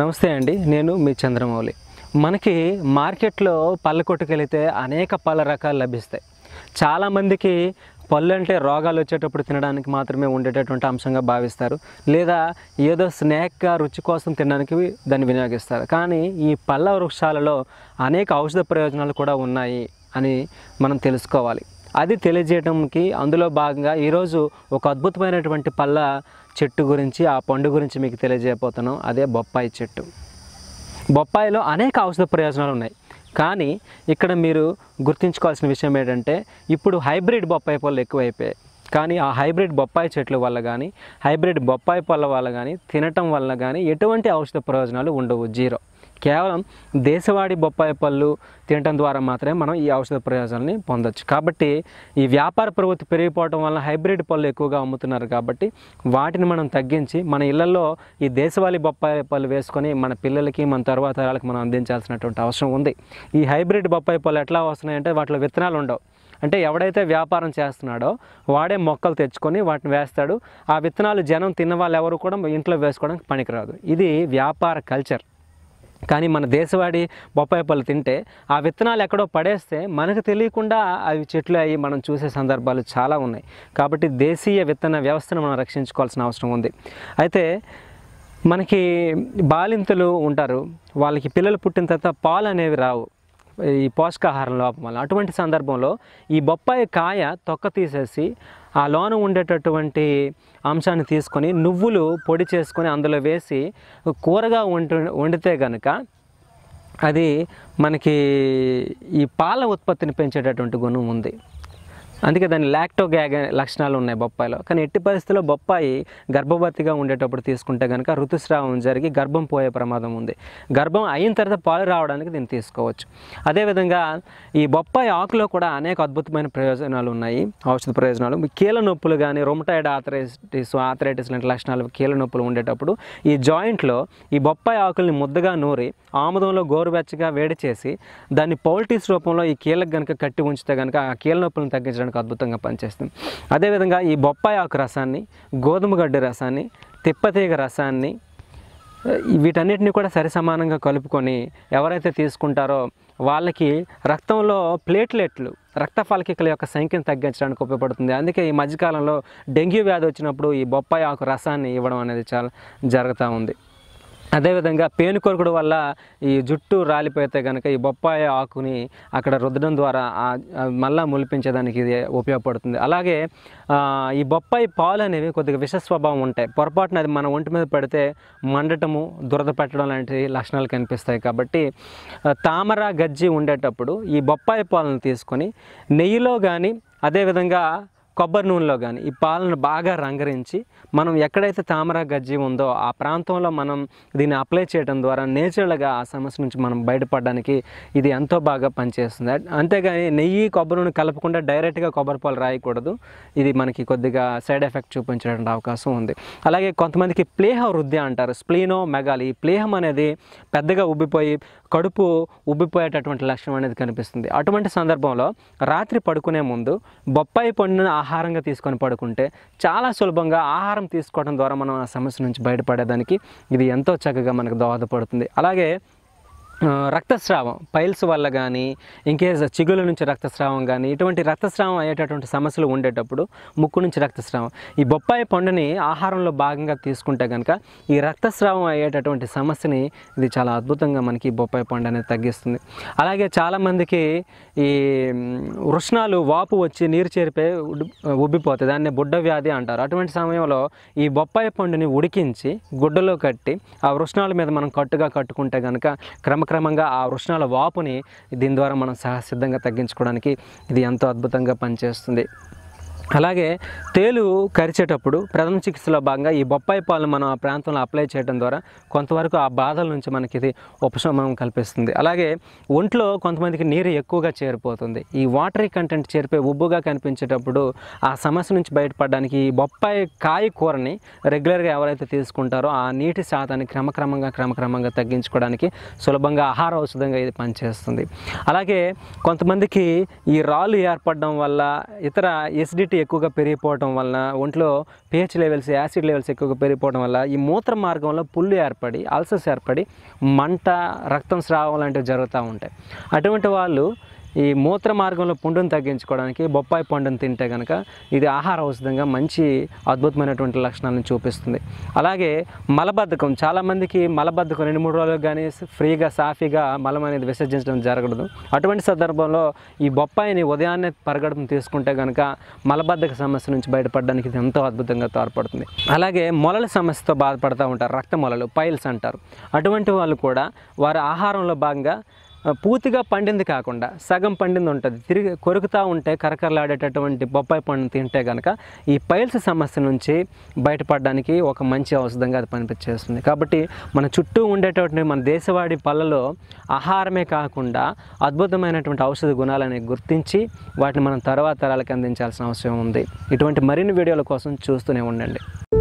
నమస్తే అండి నేను మీ చంద్రమౌళి మనకి మార్కెట్లో పళ్ళ కొట్టుకెళితే అనేక పళ్ళ రకాలు లభిస్తాయి చాలామందికి పళ్ళు అంటే రోగాలు వచ్చేటప్పుడు తినడానికి మాత్రమే ఉండేటటువంటి అంశంగా భావిస్తారు లేదా ఏదో స్నాక్గా రుచి కోసం తినడానికి దాన్ని వినియోగిస్తారు కానీ ఈ పళ్ళ వృక్షాలలో అనేక ఔషధ ప్రయోజనాలు కూడా ఉన్నాయి అని మనం తెలుసుకోవాలి అది తెలియజేయడంకి అందులో భాగంగా ఈరోజు ఒక అద్భుతమైనటువంటి పళ్ళ చెట్టు గురించి ఆ పండు గురించి మీకు తెలియజేయబోతున్నాం అదే బొప్పాయి చెట్టు బొప్పాయిలో అనేక ఔషధ ప్రయోజనాలు ఉన్నాయి కానీ ఇక్కడ మీరు గుర్తుంచుకోవాల్సిన విషయం ఏంటంటే ఇప్పుడు హైబ్రిడ్ బొప్పాయి పళ్ళు ఎక్కువైపోయాయి కానీ ఆ హైబ్రిడ్ బొప్పాయి చెట్ల వల్ల కానీ హైబ్రిడ్ బొప్పాయి పళ్ళ వల్ల కానీ తినటం వల్ల కానీ ఎటువంటి ఔషధ ప్రయోజనాలు ఉండవు జీరో కేవలం దేశవాడి బొప్పాయి పళ్ళు తినటం ద్వారా మాత్రమే మనం ఈ ఔషధ ప్రయోజనాన్ని పొందవచ్చు కాబట్టి ఈ వ్యాపార ప్రవృత్తి పెరిగిపోవడం వల్ల హైబ్రిడ్ పళ్ళు ఎక్కువగా అమ్ముతున్నారు కాబట్టి వాటిని మనం తగ్గించి మన ఇళ్లలో ఈ దేశవాళీ బొప్పాయి పళ్ళు వేసుకొని మన పిల్లలకి మన తర్వాత వాళ్ళకి మనం అందించాల్సినటువంటి అవసరం ఉంది ఈ హైబ్రిడ్ బొప్పాయి పళ్ళు ఎట్లా వస్తున్నాయంటే వాటిలో విత్తనాలు ఉండవు అంటే ఎవడైతే వ్యాపారం చేస్తున్నాడో వాడే మొక్కలు తెచ్చుకొని వాటిని వేస్తాడు ఆ విత్తనాలు జనం తిన్న వాళ్ళు ఎవరు కూడా ఇంట్లో వేసుకోవడానికి పనికిరాదు ఇది వ్యాపార కల్చర్ కానీ మన దేశవాడి బొప్పాయి పళ్ళు తింటే ఆ విత్తనాలు ఎక్కడో పడేస్తే మనకు తెలియకుండా అవి చెట్లు అయ్యి మనం చూసే సందర్భాలు చాలా ఉన్నాయి కాబట్టి దేశీయ విత్తన వ్యవస్థను మనం రక్షించుకోవాల్సిన అవసరం ఉంది అయితే మనకి బాలింతలు ఉంటారు వాళ్ళకి పిల్లలు పుట్టిన తర్వాత పాలు అనేవి రావు ఈ పోషకాహారం లోపం వల్ల అటువంటి సందర్భంలో ఈ బొప్పాయి కాయ తొక్క తీసేసి ఆ లోన ఉండేటటువంటి అంశాన్ని తీసుకొని నువ్వులు పొడి చేసుకొని అందులో వేసి కూరగా వండు వండితే కనుక అది మనకి ఈ పాల ఉత్పత్తిని పెంచేటటువంటి గుణం ఉంది అందుకే దాని లాక్టో గ్యాగ్ లక్షణాలు ఉన్నాయి బొప్పాయిలో కానీ ఎట్టి పరిస్థితుల్లో బొప్పాయి గర్భవతిగా ఉండేటప్పుడు తీసుకుంటే కనుక ఋతుస్రావం జరిగి గర్భం పోయే ప్రమాదం ఉంది గర్భం అయిన తర్వాత పాలు రావడానికి దీన్ని తీసుకోవచ్చు అదేవిధంగా ఈ బొప్పాయి ఆకులో కూడా అనేక అద్భుతమైన ప్రయోజనాలు ఉన్నాయి ఔషధ ప్రయోజనాలు కీల నొప్పులు కానీ రొమటైడ్ ఆథరైటిస్ ఆథరైటిస్ లాంటి లక్షణాలు కీల నొప్పులు ఉండేటప్పుడు ఈ జాయింట్లో ఈ బొప్పాయి ఆకుల్ని ముద్దగా నూరి ఆముదంలో గోరువెచ్చగా వేడి చేసి దాన్ని పౌల్టీస్ రూపంలో ఈ కీలకు కనుక కట్టి ఉంచితే కనుక ఆ కీల నొప్పులను తగ్గించడానికి మనకు అద్భుతంగా పనిచేస్తుంది అదేవిధంగా ఈ బొప్పాయి ఆకు రసాన్ని గోధుమ గడ్డి రసాన్ని తిప్పతీగ రసాన్ని వీటన్నిటిని కూడా సరి సమానంగా కలుపుకొని ఎవరైతే తీసుకుంటారో వాళ్ళకి రక్తంలో ప్లేట్లెట్లు రక్త ఫలకికల యొక్క సంఖ్యను తగ్గించడానికి ఉపయోగపడుతుంది అందుకే ఈ మధ్యకాలంలో డెంగ్యూ వ్యాధి వచ్చినప్పుడు ఈ బొప్పాయి ఆకు రసాన్ని ఇవ్వడం అనేది చాలా జరుగుతూ ఉంది అదేవిధంగా పేను కొరకడం వల్ల ఈ జుట్టు రాలిపోతే కనుక ఈ బొప్పాయి ఆకుని అక్కడ రుద్దడం ద్వారా మళ్ళా ములిపించేదానికి ఇది ఉపయోగపడుతుంది అలాగే ఈ బొప్పాయి పాలు అనేవి కొద్దిగా విష స్వభావం ఉంటాయి పొరపాటున అది మన ఒంటి మీద పడితే మండటము దురద పెట్టడం లాంటి లక్షణాలు కనిపిస్తాయి కాబట్టి తామర గజ్జి ఉండేటప్పుడు ఈ బొప్పాయి పాలను తీసుకొని నెయ్యిలో కానీ అదేవిధంగా కొబ్బరి నూనెలో కానీ ఈ పాలను బాగా రంగరించి మనం ఎక్కడైతే తామర గజ్జి ఉందో ఆ ప్రాంతంలో మనం దీన్ని అప్లై చేయడం ద్వారా నేచురల్గా ఆ సమస్య నుంచి మనం బయటపడడానికి ఇది ఎంతో బాగా పనిచేస్తుంది అంతేగాని నెయ్యి కొబ్బరి నూనె కలపకుండా డైరెక్ట్గా కొబ్బరి పాలు రాయకూడదు ఇది మనకి కొద్దిగా సైడ్ ఎఫెక్ట్ చూపించడానికి అవకాశం ఉంది అలాగే కొంతమందికి ప్లేహ వృద్ధి అంటారు స్ప్లీనో మెగాలి ఈ ప్లేహం అనేది పెద్దగా ఉబ్బిపోయి కడుపు ఉబ్బిపోయేటటువంటి లక్షణం అనేది కనిపిస్తుంది అటువంటి సందర్భంలో రాత్రి పడుకునే ముందు బొప్పాయి పండిన ఆహారంగా తీసుకొని పడుకుంటే చాలా సులభంగా ఆహారం తీసుకోవడం ద్వారా మనం ఆ సమస్య నుంచి బయటపడేదానికి ఇది ఎంతో చక్కగా మనకు దోహదపడుతుంది అలాగే రక్తస్రావం పైల్స్ వల్ల కానీ ఇంకేస్ చిగుల నుంచి రక్తస్రావం కానీ ఇటువంటి రక్తస్రావం అయ్యేటటువంటి సమస్యలు ఉండేటప్పుడు ముక్కు నుంచి రక్తస్రావం ఈ బొప్పాయి పండుని ఆహారంలో భాగంగా తీసుకుంటే కనుక ఈ రక్తస్రావం అయ్యేటటువంటి సమస్యని ఇది చాలా అద్భుతంగా మనకి బొప్పాయి పండు అనేది తగ్గిస్తుంది అలాగే చాలామందికి ఈ వృష్ణాలు వాపు వచ్చి నీరు చేరిపోయి ఉబ్బిపోతాయి దాన్ని బుడ్డ వ్యాధి అంటారు అటువంటి సమయంలో ఈ బొప్పాయి పండుని ఉడికించి గుడ్డలో కట్టి ఆ వృష్ణాల మీద మనం కట్టుగా కట్టుకుంటే కనుక క్రమ క్రమక్రమంగా ఆ వృషణాల వాపుని దీని ద్వారా మనం సహసిద్ధంగా తగ్గించుకోవడానికి ఇది ఎంతో అద్భుతంగా పనిచేస్తుంది అలాగే తేలు కరిచేటప్పుడు ప్రథమ చికిత్సలో భాగంగా ఈ బొప్పాయి పాలు మనం ఆ ప్రాంతంలో అప్లై చేయడం ద్వారా కొంతవరకు ఆ బాధల నుంచి మనకి ఇది ఉపశమనం కల్పిస్తుంది అలాగే ఒంట్లో కొంతమందికి నీరు ఎక్కువగా చేరిపోతుంది ఈ వాటరీ కంటెంట్ చేరిపోయి ఉబ్బుగా కనిపించేటప్పుడు ఆ సమస్య నుంచి బయటపడడానికి ఈ బొప్పాయి కాయ కూరని రెగ్యులర్గా ఎవరైతే తీసుకుంటారో ఆ నీటి శాతాన్ని క్రమక్రమంగా క్రమక్రమంగా తగ్గించుకోవడానికి సులభంగా ఆహార ఔషధంగా ఇది పనిచేస్తుంది అలాగే కొంతమందికి ఈ రాళ్ళు ఏర్పడడం వల్ల ఇతర ఎసిడిటీ ఒంటి ఎక్కువగా పెరిగిపోవటం వలన ఒంట్లో పిహెచ్ లెవెల్స్ యాసిడ్ లెవెల్స్ ఎక్కువగా పెరిగిపోవడం వల్ల ఈ మూత్ర మార్గంలో పుల్లు ఏర్పడి అల్సర్స్ ఏర్పడి మంట రక్తం స్రావం లాంటివి జరుగుతూ ఉంటాయి అటువంటి వాళ్ళు ఈ మూత్ర మార్గంలో పుండును తగ్గించుకోవడానికి బొప్పాయి పండును తింటే కనుక ఇది ఆహార ఔషధంగా మంచి అద్భుతమైనటువంటి లక్షణాలను చూపిస్తుంది అలాగే మలబద్ధకం చాలామందికి మలబద్ధకం రెండు మూడు రోజులకు కానీ ఫ్రీగా సాఫీగా మలం అనేది విసర్జించడం జరగదు అటువంటి సందర్భంలో ఈ బొప్పాయిని ఉదయాన్నే పరగడం తీసుకుంటే కనుక మలబద్ధక సమస్య నుంచి బయటపడడానికి ఇది ఎంతో అద్భుతంగా తోడ్పడుతుంది అలాగే మొలల సమస్యతో బాధపడుతూ ఉంటారు రక్త మొలలు పైల్స్ అంటారు అటువంటి వాళ్ళు కూడా వారి ఆహారంలో భాగంగా పూర్తిగా పండింది కాకుండా సగం పండింది ఉంటుంది తిరిగి కొరుకుతూ ఉంటే కరకరలాడేటటువంటి బొప్పాయి పండు తింటే కనుక ఈ పైల్స్ సమస్య నుంచి బయటపడడానికి ఒక మంచి ఔషధంగా అది పనిపించేస్తుంది కాబట్టి మన చుట్టూ ఉండేటటువంటి మన దేశవాడి పళ్ళలో ఆహారమే కాకుండా అద్భుతమైనటువంటి ఔషధ గుణాలని గుర్తించి వాటిని మనం తర్వాత తరాలకు అందించాల్సిన అవసరం ఉంది ఇటువంటి మరిన్ని వీడియోల కోసం చూస్తూనే ఉండండి